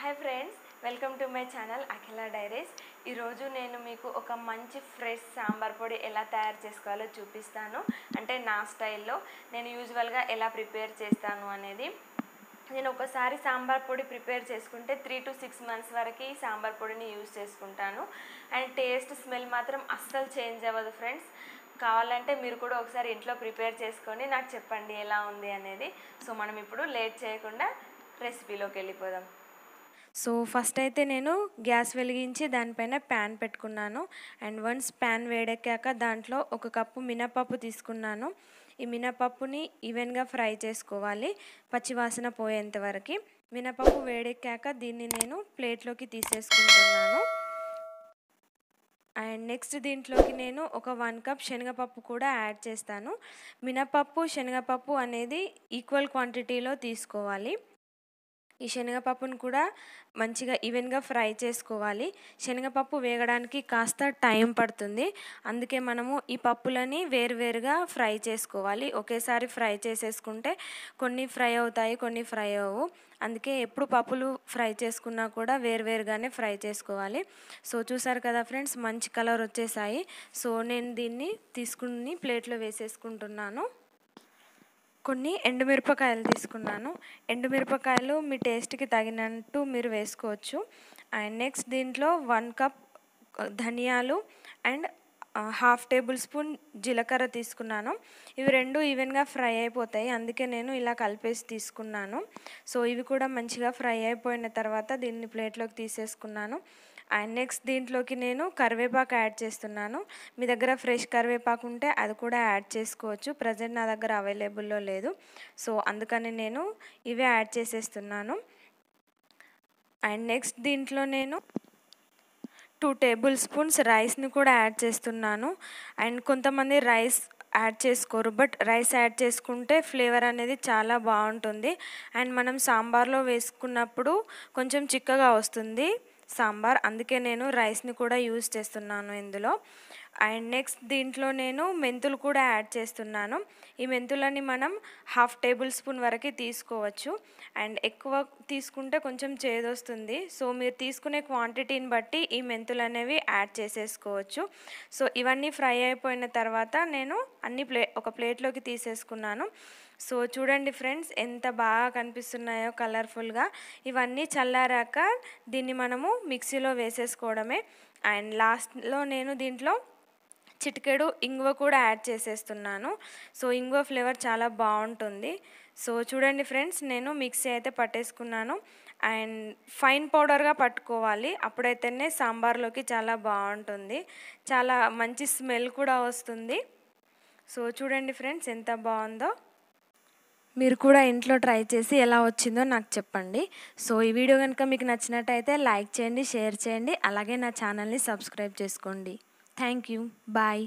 hi friends welcome to my channel Akhila Diaries ఈరోజు నేను మీకు ఒక మంచి ఫ్రెష్ సాంబార్ పొడి ఎలా తయారు చేసుకోవాలో చూపిస్తాను అంటే నా స్టైల్లో నేను యూజువల్గా ఎలా ప్రిపేర్ చేస్తాను అనేది నేను ఒకసారి సాంబార్ పొడి ప్రిపేర్ చేసుకుంటే త్రీ టు సిక్స్ మంత్స్ వరకు ఈ సాంబార్ పొడిని యూజ్ చేసుకుంటాను అండ్ టేస్ట్ స్మెల్ మాత్రం అస్సలు చేంజ్ అవ్వదు ఫ్రెండ్స్ కావాలంటే మీరు కూడా ఒకసారి ఇంట్లో ప్రిపేర్ చేసుకొని నాకు చెప్పండి ఎలా ఉంది అనేది సో మనం ఇప్పుడు లేట్ చేయకుండా రెసిపీలోకి వెళ్ళిపోదాం సో ఫస్ట్ అయితే నేను గ్యాస్ వెలిగించి దానిపైన ప్యాన్ పెట్టుకున్నాను అండ్ వన్స్ ప్యాన్ వేడెక్కాక దాంట్లో ఒక కప్పు మినపప్పు తీసుకున్నాను ఈ మినపప్పుని ఈవెన్గా ఫ్రై చేసుకోవాలి పచ్చివాసన పోయేంత వరకు మినపప్పు వేడెక్కాక దీన్ని నేను ప్లేట్లోకి తీసేసుకుంటున్నాను అండ్ నెక్స్ట్ దీంట్లోకి నేను ఒక వన్ కప్ శనగపప్పు కూడా యాడ్ చేస్తాను మినపప్పు శనగపప్పు అనేది ఈక్వల్ క్వాంటిటీలో తీసుకోవాలి ఈ శనగపప్పును కూడా మంచిగా ఈవెన్గా ఫ్రై చేసుకోవాలి శనగపప్పు వేగడానికి కాస్త టైం పడుతుంది అందుకే మనము ఈ పప్పులని వేరువేరుగా ఫ్రై చేసుకోవాలి ఒకేసారి ఫ్రై చేసేసుకుంటే కొన్ని ఫ్రై అవుతాయి కొన్ని ఫ్రై అవ్వు అందుకే ఎప్పుడు పప్పులు ఫ్రై చేసుకున్నా కూడా వేరువేరుగానే ఫ్రై చేసుకోవాలి సో చూసారు కదా ఫ్రెండ్స్ మంచి కలర్ వచ్చేసాయి సో నేను దీన్ని తీసుకుని ప్లేట్లో వేసేసుకుంటున్నాను కొన్ని ఎండుమిరపకాయలు తీసుకున్నాను ఎండుమిరపకాయలు మీ టేస్ట్కి తగినట్టు మీరు వేసుకోవచ్చు అండ్ నెక్స్ట్ దీంట్లో వన్ కప్ ధనియాలు అండ్ హాఫ్ టేబుల్ స్పూన్ జీలకర్ర తీసుకున్నాను ఇవి రెండు ఈవెన్గా ఫ్రై అయిపోతాయి అందుకే నేను ఇలా కలిపేసి తీసుకున్నాను సో ఇవి కూడా మంచిగా ఫ్రై అయిపోయిన తర్వాత దీన్ని ప్లేట్లోకి తీసేసుకున్నాను అండ్ నెక్స్ట్ దీంట్లోకి నేను కరివేపాకు యాడ్ చేస్తున్నాను మీ దగ్గర ఫ్రెష్ కరివేపాకు ఉంటే అది కూడా యాడ్ చేసుకోవచ్చు ప్రజెంట్ నా దగ్గర అవైలబుల్లో లేదు సో అందుకని నేను ఇవే యాడ్ చేసేస్తున్నాను అండ్ నెక్స్ట్ దీంట్లో నేను టూ టేబుల్ స్పూన్స్ రైస్ని కూడా యాడ్ చేస్తున్నాను అండ్ కొంతమంది రైస్ యాడ్ చేసుకోరు బట్ రైస్ యాడ్ చేసుకుంటే ఫ్లేవర్ అనేది చాలా బాగుంటుంది అండ్ మనం సాంబార్లో వేసుకున్నప్పుడు కొంచెం చిక్కగా వస్తుంది సాంబార్ అందుకే నేను రైస్ని కూడా యూజ్ చేస్తున్నాను ఇందులో అండ్ నెక్స్ట్ దీంట్లో నేను మెంతులు కూడా యాడ్ చేస్తున్నాను ఈ మెంతులని మనం హాఫ్ టేబుల్ స్పూన్ వరకు తీసుకోవచ్చు అండ్ ఎక్కువ తీసుకుంటే కొంచెం చేదొస్తుంది సో మీరు తీసుకునే క్వాంటిటీని బట్టి ఈ మెంతులు అనేవి యాడ్ చేసేసుకోవచ్చు సో ఇవన్నీ ఫ్రై అయిపోయిన తర్వాత నేను అన్ని ప్లే ఒక ప్లేట్లోకి తీసేసుకున్నాను సో చూడండి ఫ్రెండ్స్ ఎంత బాగా కనిపిస్తున్నాయో కలర్ఫుల్గా ఇవన్నీ చల్లారాక దీన్ని మనము మిక్సీలో వేసేసుకోవడమే అండ్ లాస్ట్లో నేను దీంట్లో చిటికెడు ఇంగువ కూడా యాడ్ చేసేస్తున్నాను సో ఇంగువ ఫ్లేవర్ చాలా బాగుంటుంది సో చూడండి ఫ్రెండ్స్ నేను మిక్సీ అయితే పట్టేసుకున్నాను అండ్ ఫైన్ పౌడర్గా పట్టుకోవాలి అప్పుడైతేనే సాంబార్లోకి చాలా బాగుంటుంది చాలా మంచి స్మెల్ కూడా వస్తుంది సో చూడండి ఫ్రెండ్స్ ఎంత బాగుందో మీరు కూడా ఇంట్లో ట్రై చేసి ఎలా వచ్చిందో నాకు చెప్పండి సో ఈ వీడియో కనుక మీకు నచ్చినట్టయితే లైక్ చేయండి షేర్ చేయండి అలాగే నా ఛానల్ని సబ్స్క్రైబ్ చేసుకోండి థ్యాంక్ యూ బాయ్